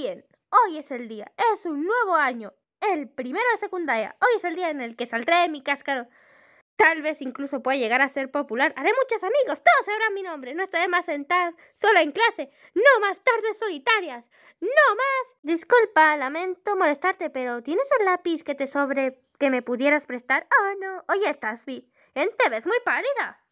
bien, hoy es el día, es un nuevo año, el primero de secundaria, hoy es el día en el que saldré de mi cáscaro. Tal vez incluso pueda llegar a ser popular. Haré muchos amigos, todos sabrán mi nombre. No estaré más sentada sola en clase. No más tardes solitarias. No más. Disculpa, lamento molestarte, pero ¿tienes el lápiz que te sobre que me pudieras prestar? Oh, no. hoy estás bien. Te ves muy pálida.